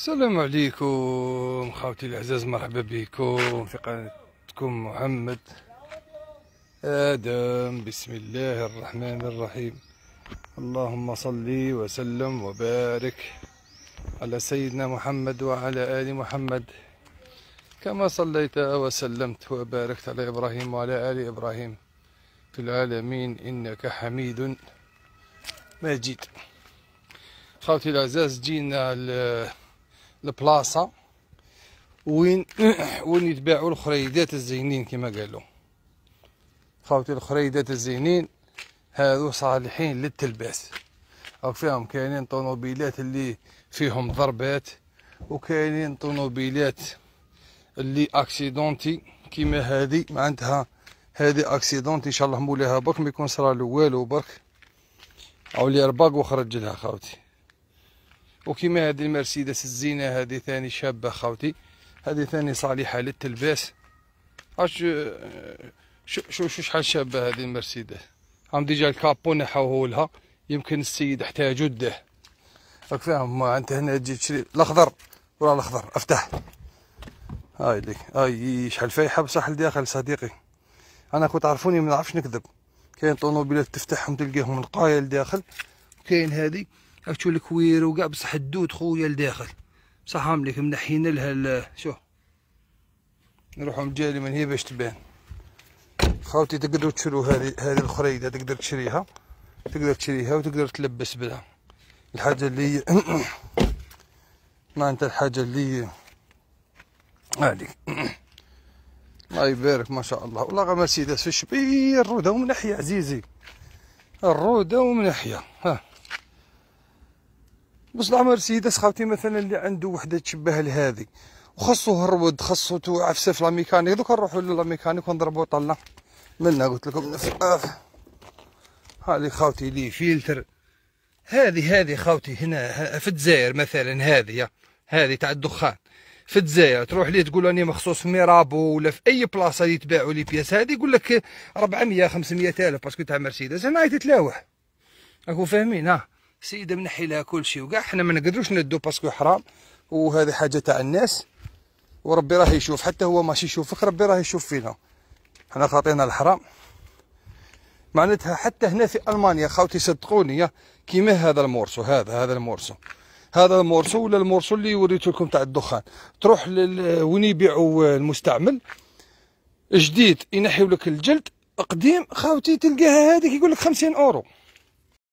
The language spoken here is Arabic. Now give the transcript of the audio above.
السلام عليكم خاوتي الاعزاز مرحبا بكم في قناتكم محمد ادم بسم الله الرحمن الرحيم اللهم صل وسلم وبارك على سيدنا محمد وعلى ال محمد كما صليت وسلمت وباركت على ابراهيم وعلى ال ابراهيم في العالمين انك حميد مجيد خاوتي الاعزاز جينا البلاصه وين وين يتباعوا الخريدات الزينين كما قالوا خاوتي الخريدات الزينين هادو صالحين للتلباس راك فيهم كاينين طوموبيلات اللي فيهم ضربات وكاينين طوموبيلات اللي اكسيدونتي كيما هذه معناتها هذه اكسيدونتي ان شاء الله مولاها برك ما يكون صرا له والو برك او لي رباق وخرج لها خاوتي وكيما هذه المرسيدس الزينه هذه ثاني شابه خاوتي هذه ثاني صالحه للتلباس اش شو شو شحال شابه هذه المرسيدس هم ديجا الكابو نحوهولها لها يمكن السيد حتى جده راك فاهم ما انت هنا تجي تشري الاخضر ورا الاخضر افتح هاي ليك هاي شحال فايحه بصح لداخل صديقي انا كنت تعرفوني ما نعرفش نكذب كاين طونوبيلات تفتحهم تلقاهم القايه لداخل كاين هذه اكتو الكوير وكاع بصح الدود خويا لداخل بصح ليك منحين لها شوف نروحو مجالي من هي باش تبان خاوتي تقدروا تشرو هذه هذه الخريده تقدر تشريها تقدر تشريها وتقدر تلبس بها الحاجه اللي ما انت الحاجه اللي هذيك الله يبارك ما شاء الله والله غا مرسيدس في الشبير الروده ومنحيه عزيزي الروده ومنحيه ها بص العمر سيده سخاوتي مثلا اللي عنده وحده تشبه لهذه وخصو هرود خصو عفسه في لاميكانيك دوكا نروحو للاميكانيك ونضربو طلة منا قلت لكم آه. هذه خاوتي لي فلتر هذه هذه خاوتي هنا في الجزائر مثلا هذه هذه تاع الدخان في الجزائر تروح ليه تقول راني مخصوص في ميرابو ولا في اي بلاصه اللي يتباعوا لي بياس هذه يقول لك 400 500 الف باسكو تاع مرسيدس هنا تتلاوح راكم فاهمين ها سيده منحي لها كل شيء وكاع حنا ما نقدروش ندو باسكو حرام وهذه حاجه تاع الناس وربي راه يشوف حتى هو ماشي يشوفك ربي راه يشوف فينا حنا خاطينا الحرام معناتها حتى هنا في المانيا خاوتي صدقوني كيما هذا المورسو هذا هذا المورسو هذا المورسو ولا المورسو اللي وريته لكم تاع الدخان تروح وين يبيعوا المستعمل جديد ينحيوا لك الجلد قديم خاوتي تلقاها هذيك يقول لك 50 اورو